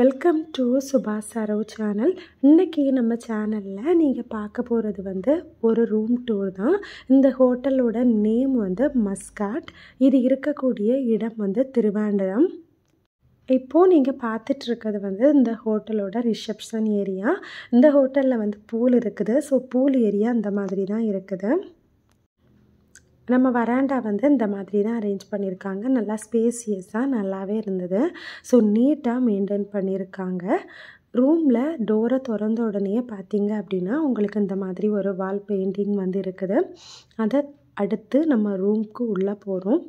welcome to சுபாஷ் Sarav channel இன்றைக்கி நம்ம சேனலில் நீங்கள் பார்க்க போகிறது வந்து ஒரு ரூம் டூர் தான் இந்த ஹோட்டலோட நேம் வந்து மஸ்காட் இது இருக்கக்கூடிய இடம் வந்து திருவாண்டரம் இப்போது நீங்கள் பார்த்துட்ருக்கிறது வந்து இந்த ஹோட்டலோட ரிசப்ஷன் ஏரியா இந்த ஹோட்டலில் வந்து பூல் இருக்குது ஸோ பூல் ஏரியா அந்த மாதிரி தான் இருக்குது நம்ம வராண்டா வந்து இந்த மாதிரி தான் அரேஞ்ச் பண்ணியிருக்காங்க நல்லா ஸ்பேசியஸாக நல்லாவே இருந்தது ஸோ நீட்டாக மெயின்டைன் பண்ணியிருக்காங்க ரூமில் டோரை திறந்த உடனே பார்த்தீங்க அப்படின்னா உங்களுக்கு இந்த மாதிரி ஒரு வால் பெயிண்டிங் வந்து இருக்குது அதை அடுத்து நம்ம ரூம்க்கு உள்ளே போகிறோம்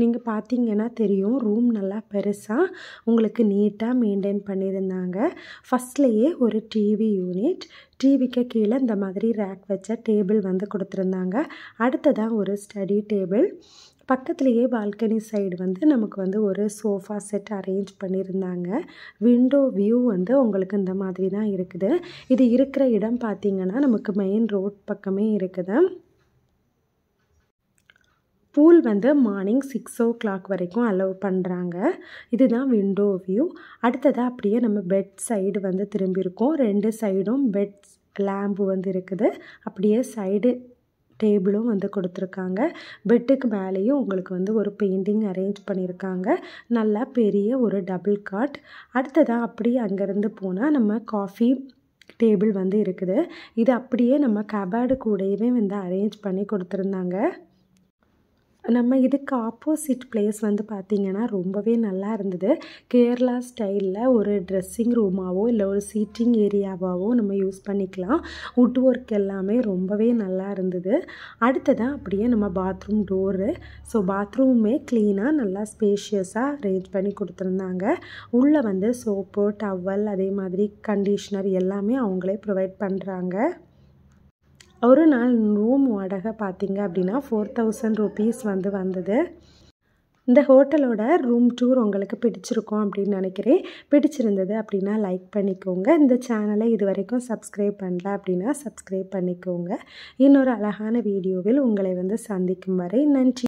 நீங்கள் பார்த்தீங்கன்னா தெரியும் ரூம் நல்லா பெருசாக உங்களுக்கு நீட்டாக மெயின்டைன் பண்ணியிருந்தாங்க ஃபஸ்ட்லேயே ஒரு டிவி யூனிட் டிவிக்கு கீழே இந்த மாதிரி ரேக் வச்ச டேபிள் வந்து கொடுத்துருந்தாங்க அடுத்ததாக ஒரு ஸ்டடி டேபிள் பக்கத்துலேயே பால்கனி சைடு வந்து நமக்கு வந்து ஒரு சோஃபா செட் அரேஞ்ச் பண்ணியிருந்தாங்க விண்டோ வியூ வந்து உங்களுக்கு இந்த மாதிரி தான் இருக்குது இது இருக்கிற இடம் பார்த்திங்கன்னா நமக்கு மெயின் ரோட் பக்கமே இருக்குது பூல் வந்து மார்னிங் சிக்ஸ் ஓ கிளாக் வரைக்கும் அலோவ் பண்ணுறாங்க இதுதான் விண்டோ வியூ அடுத்ததாக அப்படியே நம்ம பெட் சைடு வந்து திரும்பியிருக்கோம் ரெண்டு சைடும் பெட் லேம்பு வந்து இருக்குது அப்படியே சைடு டேபிளும் வந்து கொடுத்துருக்காங்க பெட்டுக்கு மேலேயும் உங்களுக்கு வந்து ஒரு பெயிண்டிங் அரேஞ்ச் பண்ணியிருக்காங்க நல்லா பெரிய ஒரு டபுள் காட் அடுத்ததாக அப்படியே அங்கேருந்து போனால் நம்ம காஃபி டேபிள் வந்து இருக்குது இது அப்படியே நம்ம கபாடு கூடயுமே வந்து அரேஞ்ச் பண்ணி கொடுத்துருந்தாங்க நம்ம இதுக்கு ஆப்போசிட் பிளேஸ் வந்து பார்த்திங்கன்னா ரொம்பவே நல்லா இருந்தது கேரளா ஸ்டைலில் ஒரு ட்ரெஸ்ஸிங் ரூமாவோ இல்லை ஒரு சீட்டிங் ஏரியாவாகவோ நம்ம யூஸ் பண்ணிக்கலாம் உட் ஒர்க் எல்லாமே ரொம்பவே நல்லா இருந்தது அடுத்ததான் அப்படியே நம்ம பாத்ரூம் டோரு ஸோ பாத்ரூமே க்ளீனாக நல்லா ஸ்பேஷியஸாக அரேஞ்ச் பண்ணி கொடுத்துருந்தாங்க உள்ளே வந்து சோப்பு டவல் அதே மாதிரி கண்டிஷ்னர் எல்லாமே அவங்களே ப்ரொவைட் பண்ணுறாங்க ஒரு நாள் ரூம் வாடகை பார்த்திங்க அப்படின்னா ஃபோர் தௌசண்ட் ருபீஸ் வந்து வந்தது இந்த ஹோட்டலோட ரூம் டூர் உங்களுக்கு பிடிச்சிருக்கும் அப்படின்னு நினைக்கிறேன் பிடிச்சிருந்தது அப்படின்னா லைக் பண்ணிக்கோங்க இந்த சேனலை இது வரைக்கும் சப்ஸ்கிரைப் பண்ணல அப்படின்னா சப்ஸ்கிரைப் பண்ணிக்கோங்க இன்னொரு அழகான வீடியோவில் உங்களை வந்து சந்திக்கும் வரை நன்றி